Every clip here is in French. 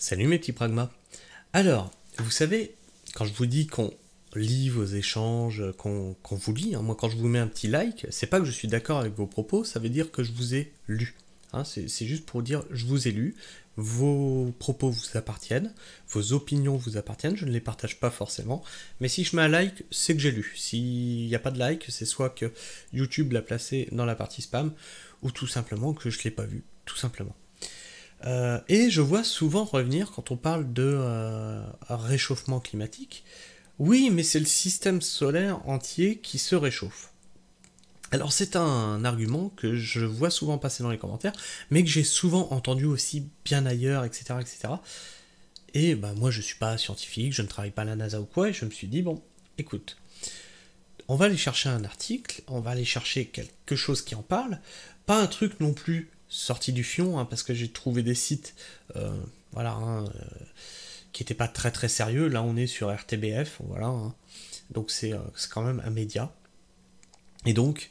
Salut mes petits pragmas. Alors, vous savez, quand je vous dis qu'on lit vos échanges, qu'on vous lit, hein, moi quand je vous mets un petit like, c'est pas que je suis d'accord avec vos propos, ça veut dire que je vous ai lu. Hein. c'est juste pour dire je vous ai lu, vos propos vous appartiennent, vos opinions vous appartiennent, je ne les partage pas forcément, mais si je mets un like, c'est que j'ai lu. S'il n'y a pas de like, c'est soit que YouTube l'a placé dans la partie spam, ou tout simplement que je ne l'ai pas vu, tout simplement. Euh, et je vois souvent revenir quand on parle de euh, réchauffement climatique, oui, mais c'est le système solaire entier qui se réchauffe. Alors c'est un argument que je vois souvent passer dans les commentaires, mais que j'ai souvent entendu aussi bien ailleurs, etc. etc. Et ben moi je ne suis pas scientifique, je ne travaille pas à la NASA ou quoi, et je me suis dit, bon, écoute, on va aller chercher un article, on va aller chercher quelque chose qui en parle, pas un truc non plus sorti du fion, hein, parce que j'ai trouvé des sites, euh, voilà, hein, euh, qui n'étaient pas très très sérieux. Là, on est sur RTBF, voilà. Hein. Donc euh, c'est quand même un média. Et donc,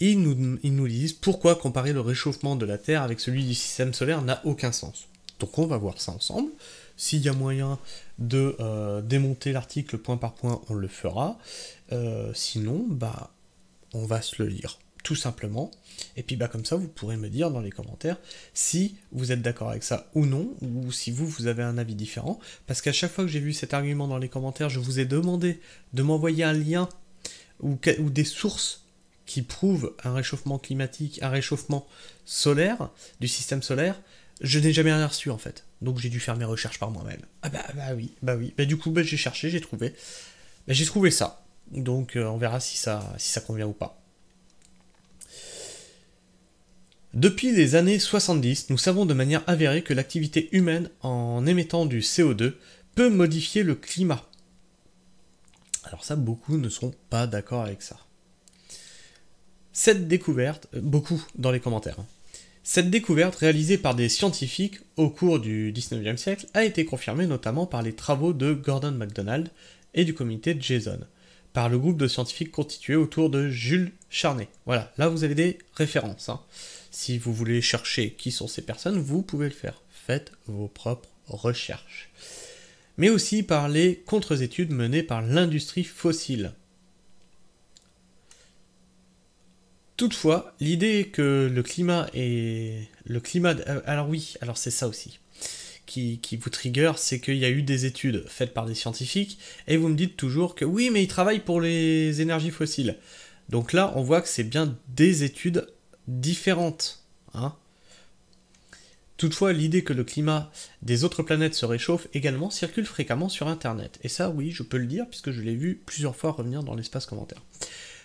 ils nous, ils nous disent pourquoi comparer le réchauffement de la Terre avec celui du système solaire n'a aucun sens. Donc on va voir ça ensemble. S'il y a moyen de démonter l'article point par point, on le fera. sinon, bah, on va se le lire tout simplement. Et puis bah, comme ça, vous pourrez me dire dans les commentaires si vous êtes d'accord avec ça ou non, ou si vous, vous avez un avis différent. Parce qu'à chaque fois que j'ai vu cet argument dans les commentaires, je vous ai demandé de m'envoyer un lien ou, des sources qui prouvent un réchauffement climatique, un réchauffement solaire, du système solaire, je n'ai jamais rien reçu en fait. Donc j'ai dû faire mes recherches par moi-même. Ah bah, bah oui, bah oui. Bah du coup, bah, j'ai cherché, j'ai trouvé. Bah, j'ai trouvé ça. Donc euh, on verra si ça, si ça convient ou pas. Depuis les années 70, nous savons de manière avérée que l'activité humaine en émettant du CO2 peut modifier le climat. Alors ça, beaucoup ne seront pas d'accord avec ça. Cette découverte, euh, beaucoup dans les commentaires, hein. cette découverte réalisée par des scientifiques au cours du 19e siècle a été confirmée notamment par les travaux de Gordon MacDonald et du comité Jason, par le groupe de scientifiques constitué autour de Jules Charney. Voilà, là vous avez des références. Hein. Si vous voulez chercher qui sont ces personnes, vous pouvez le faire. Faites vos propres recherches. Mais aussi par les contre-études menées par l'industrie fossile. Toutefois, l'idée que le climat est... Le climat... Euh, alors oui, alors c'est ça aussi. Qui, qui, vous trigger, c'est qu'il y a eu des études faites par des scientifiques, et vous me dites toujours que oui, mais ils travaillent pour les énergies fossiles. Donc là, on voit que c'est bien des études différentes. Hein. Toutefois, l'idée que le climat des autres planètes se réchauffe également circule fréquemment sur Internet. Et ça, oui, je peux le dire, puisque je l'ai vu plusieurs fois revenir dans l'espace commentaire.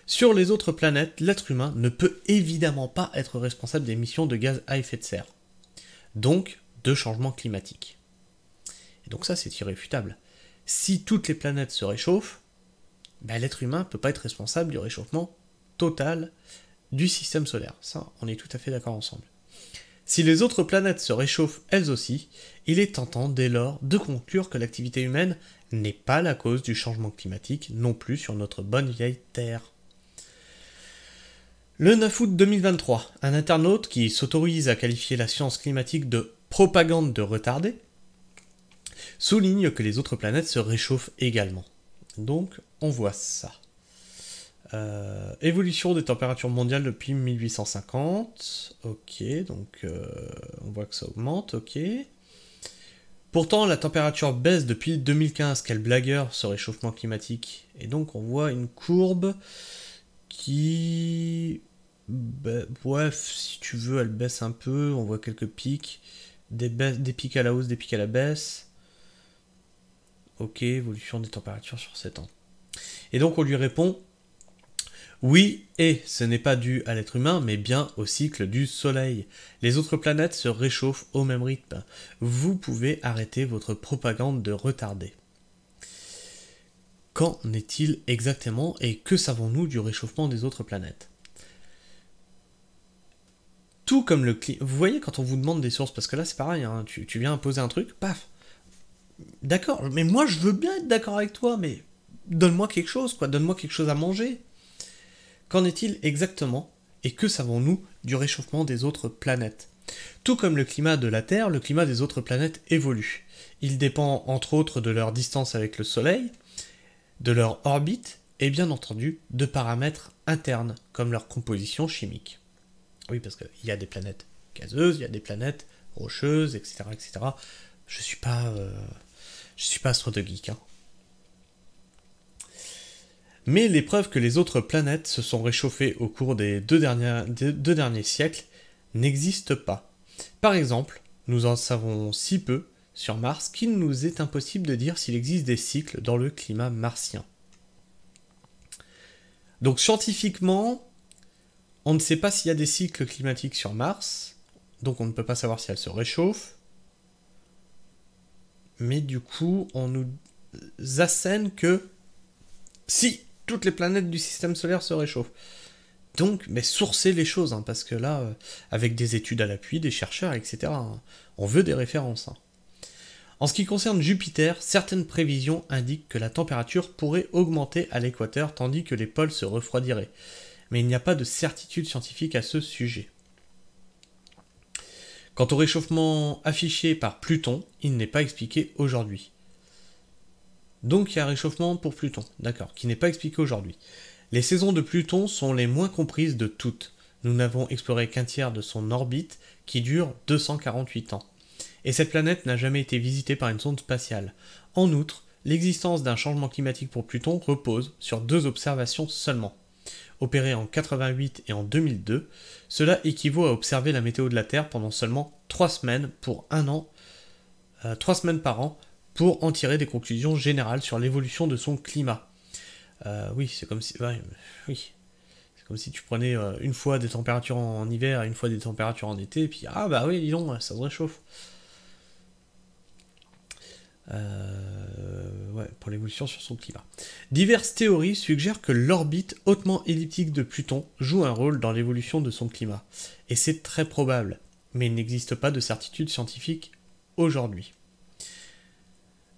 Sur les autres planètes, l'être humain ne peut évidemment pas être responsable d'émissions de gaz à effet de serre, donc de changement climatique. Et donc ça, c'est irréfutable. Si toutes les planètes se réchauffent, ben, l'être humain ne peut pas être responsable du réchauffement total du système solaire. Ça, on est tout à fait d'accord ensemble. Si les autres planètes se réchauffent elles aussi, il est tentant dès lors de conclure que l'activité humaine n'est pas la cause du changement climatique non plus sur notre bonne vieille Terre. Le 9 août 2023, un internaute qui s'autorise à qualifier la science climatique de propagande de retardé » souligne que les autres planètes se réchauffent également. Donc on voit ça. Euh, évolution des températures mondiales depuis 1850. Ok, donc euh, on voit que ça augmente, ok. Pourtant, la température baisse depuis 2015. Quel blagueur ce réchauffement climatique. Et donc on voit une courbe qui... Bah, si tu veux, elle baisse un peu. On voit quelques pics. Des, des pics à la hausse, des pics à la baisse. Ok, évolution des températures sur 7 ans. Et donc on lui répond oui, et ce n'est pas dû à l'être humain, mais bien au cycle du Soleil. Les autres planètes se réchauffent au même rythme. Vous pouvez arrêter votre propagande de retarder. Qu'en est-il exactement et que savons-nous du réchauffement des autres planètes Tout comme le climat. Vous voyez quand on vous demande des sources, parce que là c'est pareil, hein, tu, tu viens imposer un truc, paf D'accord, mais moi je veux bien être d'accord avec toi, mais donne-moi quelque chose, quoi, donne-moi quelque chose à manger, Qu'en est-il exactement et que savons-nous du réchauffement des autres planètes Tout comme le climat de la Terre, le climat des autres planètes évolue. Il dépend entre autres de leur distance avec le Soleil, de leur orbite et bien entendu de paramètres internes comme leur composition chimique. Oui, parce qu'il y a des planètes gazeuses, il y a des planètes rocheuses, etc. etc. Je suis pas, euh, je suis pas astro de geek. Hein mais les preuves que les autres planètes se sont réchauffées au cours des deux, deux derniers siècles n'existent pas. Par exemple, nous en savons si peu sur Mars qu'il nous est impossible de dire s'il existe des cycles dans le climat martien. Donc scientifiquement, on ne sait pas s'il y a des cycles climatiques sur Mars, donc on ne peut pas savoir si elle se réchauffe. Mais du coup, on nous assène que si toutes les planètes du système solaire se réchauffent. Donc, mais sourcez les choses, hein, parce que là, euh, avec des études à l'appui, des chercheurs, etc., hein, on veut des références. Hein. En ce qui concerne Jupiter, certaines prévisions indiquent que la température pourrait augmenter à l'équateur tandis que les pôles se refroidiraient. Mais il n'y a pas de certitude scientifique à ce sujet. Quant au réchauffement affiché par Pluton, il n'est pas expliqué aujourd'hui. Donc il y a un réchauffement pour Pluton, d'accord, qui n'est pas expliqué aujourd'hui. Les saisons de Pluton sont les moins comprises de toutes. Nous n'avons exploré qu'un tiers de son orbite, qui dure 248 ans. Et cette planète n'a jamais été visitée par une sonde spatiale. En outre, l'existence d'un changement climatique pour Pluton repose sur deux observations seulement. Opérées en 88 et en 2002, cela équivaut à observer la météo de la Terre pendant seulement 3 semaines pour un an, 3 euh, semaines par an, pour en tirer des conclusions générales sur l'évolution de son climat. Euh, oui, c'est comme si. oui. C'est comme si tu prenais euh, une fois des températures en, hiver et une fois des températures en été, et puis ah bah oui, dis donc, ça se réchauffe. Euh, ouais, pour l'évolution sur son climat. Diverses théories suggèrent que l'orbite hautement elliptique de Pluton joue un rôle dans l'évolution de son climat, et c'est très probable, mais il n'existe pas de certitude scientifique aujourd'hui.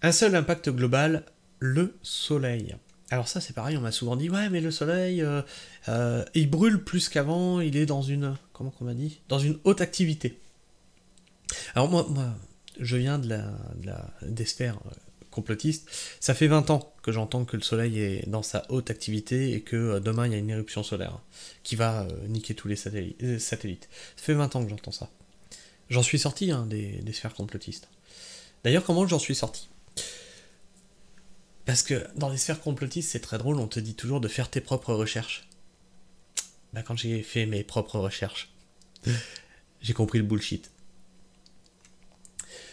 Un seul impact global, le soleil. Alors ça c'est pareil, on m'a souvent dit ouais mais le soleil euh, euh, il brûle plus qu'avant, il est dans une comment qu'on m'a dit dans une haute activité. Alors moi, moi je viens de la, des sphères euh, complotistes. Ça fait 20 ans que j'entends que le soleil est dans sa haute activité et que demain il y a une éruption solaire qui va niquer tous les satellites. Ça fait 20 ans que j'entends ça. J'en suis sorti hein, des sphères complotistes. D'ailleurs comment j'en suis sorti parce que dans les sphères complotistes, c'est très drôle, on te dit toujours de faire tes propres recherches. Bah quand j'ai fait mes propres recherches, j'ai compris le bullshit.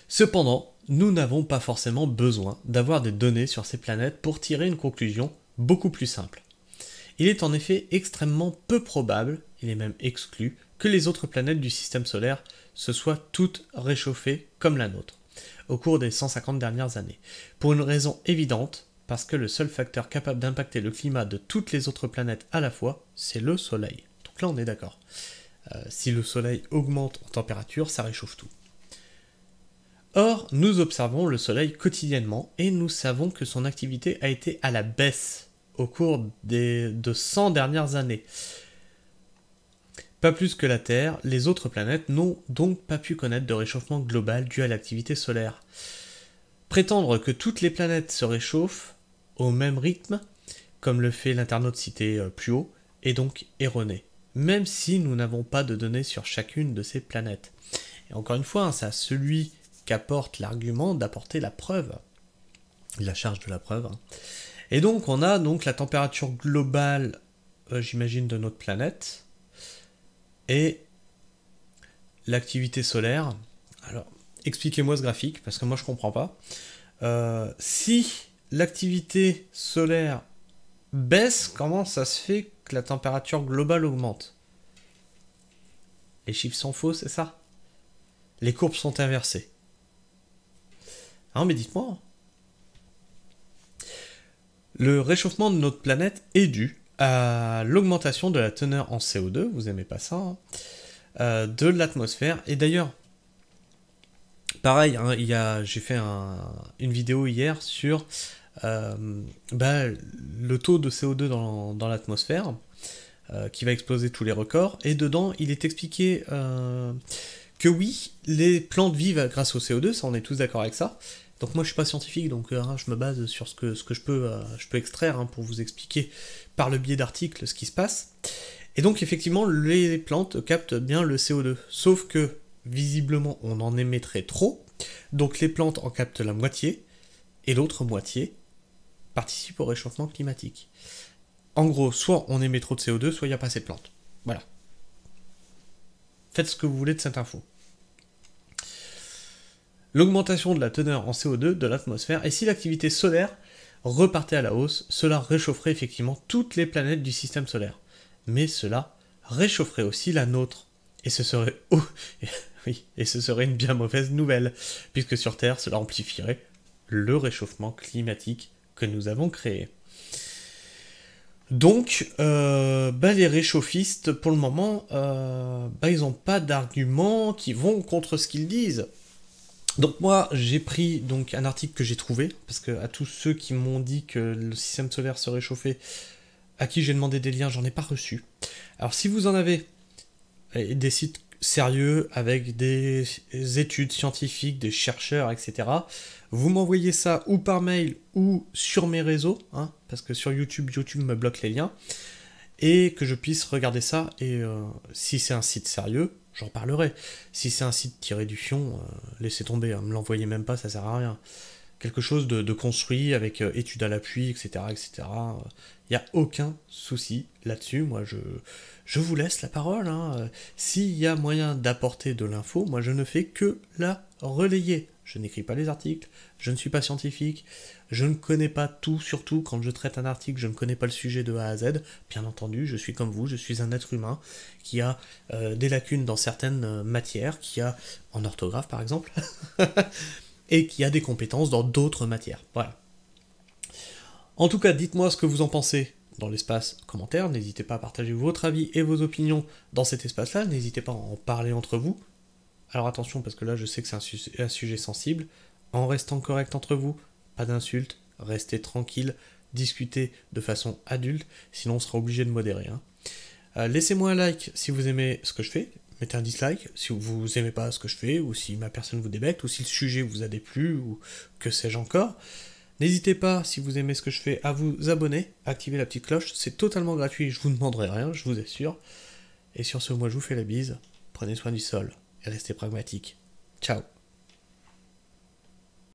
Cependant, nous n'avons pas forcément besoin d'avoir des données sur ces planètes pour tirer une conclusion beaucoup plus simple. Il est en effet extrêmement peu probable, il est même exclu, que les autres planètes du système solaire se soient toutes réchauffées comme la nôtre au cours des 150 dernières années. Pour une raison évidente, parce que le seul facteur capable d'impacter le climat de toutes les autres planètes à la fois, c'est le Soleil. Donc là, on est d'accord. Euh, si le Soleil augmente en température, ça réchauffe tout. Or, nous observons le Soleil quotidiennement et nous savons que son activité a été à la baisse au cours des, de 100 dernières années. Pas plus que la Terre, les autres planètes n'ont donc pas pu connaître de réchauffement global dû à l'activité solaire. Prétendre que toutes les planètes se réchauffent au même rythme, comme le fait l'internaute cité euh, plus haut, est donc erroné, même si nous n'avons pas de données sur chacune de ces planètes. Et encore une fois, hein, c'est à celui qu'apporte l'argument d'apporter la preuve, la charge de la preuve. Hein. Et donc on a donc la température globale, euh, j'imagine, de notre planète, et l'activité solaire, alors expliquez-moi ce graphique, parce que moi je comprends pas. Euh, si l'activité solaire baisse, comment ça se fait que la température globale augmente Les chiffres sont faux, c'est ça Les courbes sont inversées. Non, hein, mais dites-moi. Le réchauffement de notre planète est dû euh, l'augmentation de la teneur en CO2, vous aimez pas ça, hein. euh, de l'atmosphère. Et d'ailleurs, pareil, hein, il y j'ai fait une vidéo hier sur euh, bah, le taux de CO2 dans, l'atmosphère, qui va exploser tous les records. Et dedans, il est expliqué que oui, les plantes vivent grâce au CO2, ça on est tous d'accord avec ça, donc moi je suis pas scientifique, donc euh, hein, je me base sur ce que, euh, je, peux, extraire hein, pour vous expliquer par le biais d'articles ce qui se passe. Et donc effectivement les plantes captent bien le CO2, sauf que visiblement on en émettrait trop, donc les plantes en captent la moitié, et l'autre moitié participe au réchauffement climatique. En gros, soit on émet trop de CO2, soit il n'y a pas assez de plantes. Voilà. Faites ce que vous voulez de cette info l'augmentation de la teneur en CO2 de l'atmosphère, et si l'activité solaire repartait à la hausse, cela réchaufferait effectivement toutes les planètes du système solaire. Mais cela réchaufferait aussi la nôtre. Et ce serait oh, oui, et ce serait une bien mauvaise nouvelle, puisque sur Terre, cela amplifierait le réchauffement climatique que nous avons créé. Donc, euh, bah, les réchauffistes, pour le moment, euh, bah, ils n'ont pas d'arguments qui vont contre ce qu'ils disent. Donc moi, j'ai pris donc un article que j'ai trouvé, parce que à tous ceux qui m'ont dit que le système solaire se réchauffait, à qui j'ai demandé des liens, j'en ai pas reçu. Alors si vous en avez, des sites sérieux avec des études scientifiques, des chercheurs, etc. Vous m'envoyez ça ou par mail ou sur mes réseaux, hein, parce que sur YouTube, YouTube me bloque les liens, et que je puisse regarder ça, et euh, si c'est un site sérieux, j'en parlerai. Si c'est un site tiré du fion, euh, laissez tomber, hein, me l'envoyez même pas, ça sert à rien. Quelque chose de, construit avec euh, études à l'appui, etc. etc. Il n'y a aucun souci là-dessus. Moi, je, je vous laisse la parole. Hein. Euh, s'il y a moyen d'apporter de l'info, moi, je ne fais que la relayer je n'écris pas les articles, je ne suis pas scientifique, je ne connais pas tout, surtout quand je traite un article, je ne connais pas le sujet de A à Z. Bien entendu, je suis comme vous, je suis un être humain qui a euh, des lacunes dans certaines euh, matières, qui a, en orthographe par exemple, et qui a des compétences dans d'autres matières. Voilà. En tout cas, dites-moi ce que vous en pensez dans l'espace commentaire, n'hésitez pas à partager votre avis et vos opinions dans cet espace-là, n'hésitez pas à en parler entre vous, alors attention, parce que là, je sais que c'est un, sujet sensible. En restant correct entre vous, pas d'insultes, restez tranquille, discutez de façon adulte, sinon on sera obligé de modérer. Hein. Euh, laissez-moi un like si vous aimez ce que je fais, mettez un dislike si vous aimez pas ce que je fais, ou si ma personne vous débête, ou si le sujet vous a déplu, ou que sais-je encore. N'hésitez pas, si vous aimez ce que je fais, à vous abonner, activer la petite cloche, c'est totalement gratuit, je vous demanderai rien, je vous assure. Et sur ce, moi je vous fais la bise, prenez soin du sol et restez pragmatiques. Ciao